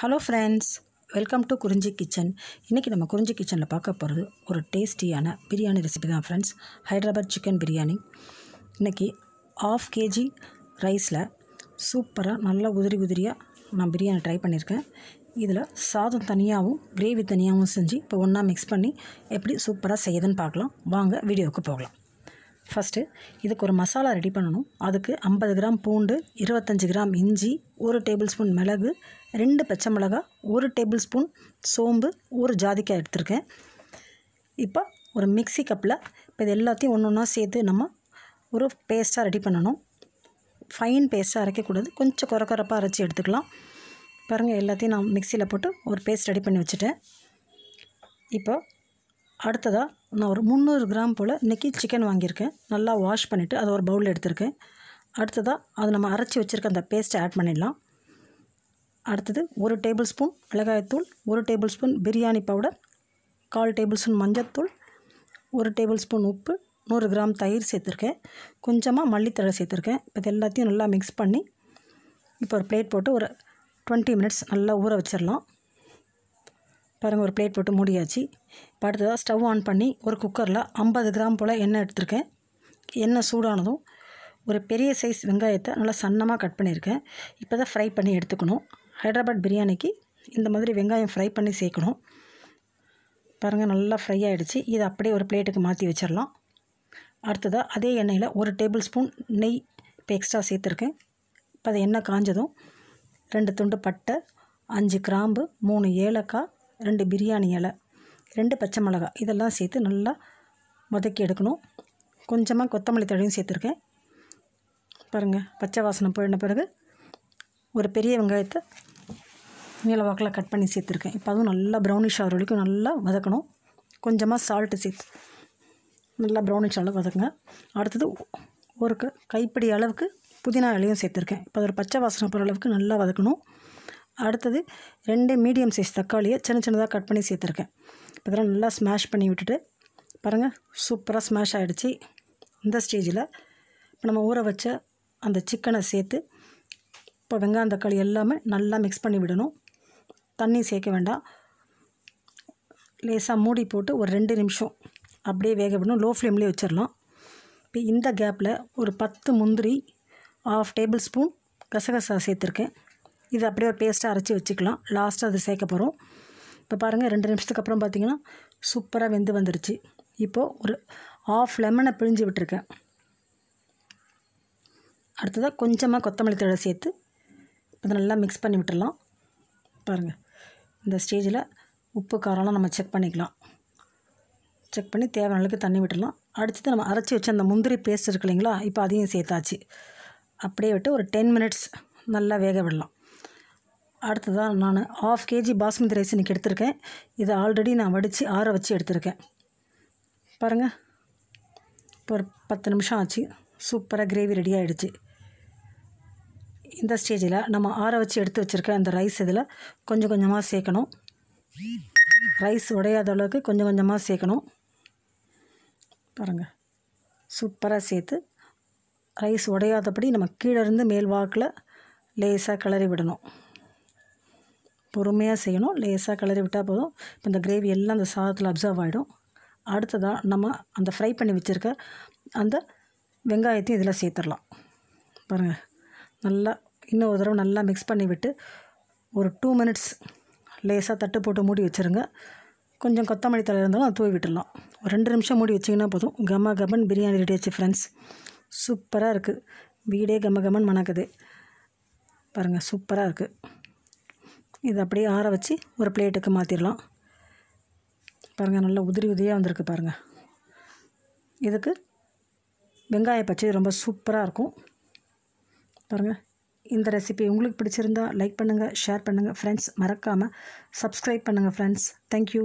hello friends welcome to Kurinji kitchen இன்றைக்கி நம்ம குறிஞ்சி கிச்சனில் பார்க்க போகிறது ஒரு டேஸ்டியான பிரியாணி ரெசிபி தான் ஃப்ரெண்ட்ஸ் ஹைதராபாத் சிக்கன் பிரியாணி இன்றைக்கி ஆஃப் கேஜி ரைஸில் சூப்பராக நல்லா உதிரி உதிரியாக நான் பிரியாணி ட்ரை பண்ணியிருக்கேன் இதில் சாதம் தனியாகவும் கிரேவி தனியாகவும் செஞ்சு இப்போ ஒன்றா மிக்ஸ் பண்ணி எப்படி சூப்பராக செய்யுதுன்னு பார்க்கலாம் வாங்க வீடியோவுக்கு போகலாம் ஃபஸ்ட்டு இதுக்கு ஒரு மசாலா ரெடி பண்ணணும் அதுக்கு ஐம்பது கிராம் பூண்டு இருபத்தஞ்சி கிராம் இஞ்சி ஒரு டேபிள் ஸ்பூன் மிளகு ரெண்டு பச்சை மிளகா ஒரு டேபிள் ஸ்பூன் சோம்பு ஒரு ஜாதிக்காய் எடுத்திருக்கேன் இப்போ ஒரு மிக்சி கப்பில் இப்போ இது எல்லாத்தையும் ஒன்று ஒன்றா சேர்த்து நம்ம ஒரு பேஸ்ட்டாக ரெடி பண்ணணும் ஃபைன் பேஸ்ட்டாக அரைக்கக்கூடாது கொஞ்சம் குறை குறப்பாக அரைச்சி எடுத்துக்கலாம் பாருங்கள் எல்லாத்தையும் நான் மிக்சியில் போட்டு ஒரு பேஸ்ட் ரெடி பண்ணி வச்சுட்டேன் இப்போ அடுத்ததாக நான் ஒரு முந்நூறு கிராம் போல் இன்றைக்கி சிக்கன் வாங்கியிருக்கேன் நல்லா வாஷ் பண்ணிவிட்டு அதை ஒரு பவுலில் எடுத்திருக்கேன் அடுத்ததாக அது நம்ம அரைச்சி வச்சுருக்க அந்த பேஸ்ட்டை ஆட் பண்ணிடலாம் அடுத்தது ஒரு டேபிள் ஸ்பூன் மிளகாயத்தூள் ஒரு டேபிள் ஸ்பூன் பிரியாணி பவுடர் கால் டேபிள் ஸ்பூன் மஞ்சத்தூள் ஒரு டேபிள் ஸ்பூன் உப்பு நூறு கிராம் தயிர் சேர்த்துருக்கேன் கொஞ்சமாக மல்லித்தழை சேர்த்துருக்கேன் இப்போ இது எல்லாத்தையும் நல்லா மிக்ஸ் பண்ணி இப்போ ஒரு பிளேட் போட்டு ஒரு டுவெண்ட்டி மினிட்ஸ் நல்லா ஊற வச்சிடலாம் பாருங்கள் ஒரு பிளேட் போட்டு மூடியாச்சு இப்போ அடுத்ததாக ஸ்டவ் ஆன் பண்ணி ஒரு குக்கரில் ஐம்பது கிராம் போல் எண்ணெய் எடுத்திருக்கேன் எண்ணெய் சூடானதும் ஒரு பெரிய சைஸ் வெங்காயத்தை நல்லா சன்னமாக கட் பண்ணியிருக்கேன் இப்போ தான் ஃப்ரை பண்ணி எடுத்துக்கணும் ஹைதராபாத் பிரியாணிக்கு இந்த மாதிரி வெங்காயம் ஃப்ரை பண்ணி சேர்க்கணும் பாருங்கள் நல்லா ஃப்ரை ஆகிடுச்சு இதை அப்படியே ஒரு பிளேட்டுக்கு மாற்றி வச்சிடலாம் அடுத்ததாக அதே எண்ணெயில் ஒரு டேபிள் ஸ்பூன் நெய் இப்போ எக்ஸ்ட்ரா சேர்த்துருக்கேன் இப்போ அது எண்ணெய் காஞ்சதும் ரெண்டு துண்டு பட்டை அஞ்சு கிராம்பு மூணு ஏலக்காய் ரெண்டு பிரியாணி இலை ரெண்டு பச்சை மிளகா இதெல்லாம் சேர்த்து நல்லா வதக்கி எடுக்கணும் கொஞ்சமாக கொத்தமல்லி தழையும் சேர்த்துருக்கேன் பாருங்கள் பச்சை வாசனை போயிடுன பிறகு ஒரு பெரிய வெங்காயத்தை நீல வாக்கில் கட் பண்ணி சேர்த்துருக்கேன் இப்போ அதுவும் நல்லா ப்ரௌனிஷ் ஆகிற வரைக்கும் நல்லா வதக்கணும் கொஞ்சமாக சால்ட்டு சேர்த்து நல்லா ப்ரௌனிஷ் அளவு வதக்குங்க அடுத்தது ஒரு கைப்பிடி அளவுக்கு புதினா இலையும் சேர்த்துருக்கேன் இப்போ ஒரு பச்சை வாசனை போகிற அளவுக்கு நல்லா வதக்கணும் அடுத்தது ரெண்டு மீடியம் சைஸ் தக்காளியை சின்ன சின்னதாக கட் பண்ணி சேர்த்துருக்கேன் இதெல்லாம் நல்லா ஸ்மாஷ் பண்ணி விட்டுட்டு பாருங்கள் சூப்பராக ஸ்மாஷ் ஆகிடுச்சி இந்த ஸ்டேஜில் இப்போ நம்ம ஊற வச்ச அந்த சிக்கனை சேர்த்து இப்போ வெங்காயம் தக்காளி எல்லாமே நல்லா மிக்ஸ் பண்ணி விடணும் தண்ணி சேர்க்க வேண்டாம் லேசாக மூடி போட்டு ஒரு ரெண்டு நிமிஷம் அப்படியே வேக விடணும் லோ ஃப்ளேம்லேயே வச்சிடலாம் இப்போ இந்த கேப்பில் ஒரு பத்து முந்திரி ஆஃப் டேபிள் ஸ்பூன் கசகசா சேர்த்துருக்கேன் இது அப்படியே ஒரு பேஸ்ட்டாக அரைச்சி வச்சுக்கலாம் லாஸ்ட்டாக அது சேர்க்க போகிறோம் இப்போ பாருங்கள் ரெண்டு நிமிஷத்துக்கு அப்புறம் பார்த்திங்கன்னா சூப்பராக வெந்து வந்துருச்சு இப்போது ஒரு ஆஃப் லெமனை பிழிஞ்சு விட்டுருக்கேன் அடுத்ததாக கொஞ்சமாக கொத்தமல்லி தழை சேர்த்து அதை நல்லா மிக்ஸ் பண்ணி விட்டுடலாம் பாருங்கள் இந்த ஸ்டேஜில் உப்பு காரம்லாம் நம்ம செக் பண்ணிக்கலாம் செக் பண்ணி தேவையான அளவுக்கு தண்ணி விட்டுடலாம் அடுத்தது நம்ம அரைச்சி வச்ச அந்த முந்திரி பேஸ்ட் இருக்கு இல்லைங்களா இப்போ அதையும் சேர்த்தாச்சு அப்படியே விட்டு ஒரு டென் மினிட்ஸ் நல்லா வேக விடலாம் அடுத்ததாக நான் ஆஃப் கேஜி பாஸ்மதி ரைஸ் இன்றைக்கி எடுத்திருக்கேன் இதை ஆல்ரெடி நான் வடித்து ஆற வச்சு எடுத்திருக்கேன் பாருங்கள் இப்போ ஒரு பத்து நிமிஷம் ஆச்சு சூப்பராக கிரேவி ரெடி ஆகிடுச்சு இந்த ஸ்டேஜில் நம்ம ஆற வச்சு எடுத்து வச்சுருக்க அந்த ரைஸ் இதில் கொஞ்சம் கொஞ்சமாக சேர்க்கணும் ரைஸ் உடையாத அளவுக்கு கொஞ்சம் கொஞ்சமாக சேர்க்கணும் பாருங்கள் சூப்பராக சேர்த்து ரைஸ் உடையாதபடி நம்ம கீழேருந்து மேல் வாக்கில் லேசாக கிளறி விடணும் பொறுமையாக செய்யணும் லேசாக கிளறி விட்டால் போதும் இப்போ இந்த கிரேவி எல்லாம் அந்த சாதத்தில் அப்சர்வ் ஆகிடும் அடுத்ததாக நம்ம அந்த ஃப்ரை பண்ணி வச்சுருக்க அந்த வெங்காயத்தையும் இதில் சேர்த்துடலாம் பாருங்கள் நல்லா இன்னும் ஒரு தடவை நல்லா மிக்ஸ் பண்ணி விட்டு ஒரு டூ மினிட்ஸ் லேசாக தட்டு போட்டு மூடி வச்சுருங்க கொஞ்சம் கொத்தமல்லி தலை இருந்தாலும் அதை தூவி விட்டுடலாம் ஒரு ரெண்டு நிமிஷம் மூடி வச்சிங்கன்னா போதும் கம கமன் பிரியாணி ரெடி ஆச்சு ஃப்ரெண்ட்ஸ் சூப்பராக இருக்குது வீடே கம கமன் மணக்குது பாருங்கள் சூப்பராக இருக்குது இது அப்படியே ஆற வச்சு ஒரு பிளேட்டுக்கு மாற்றிடலாம் பாருங்கள் நல்லா உதிரி உதிரியாக வந்திருக்கு பாருங்கள் இதுக்கு வெங்காய பச்சை ரொம்ப சூப்பராக இருக்கும் பாருங்கள் இந்த ரெசிபி உங்களுக்கு பிடிச்சிருந்தால் லைக் பண்ணுங்கள் ஷேர் பண்ணுங்கள் ஃப்ரெண்ட்ஸ் மறக்காமல் சப்ஸ்கிரைப் பண்ணுங்கள் ஃப்ரெண்ட்ஸ் தேங்க்யூ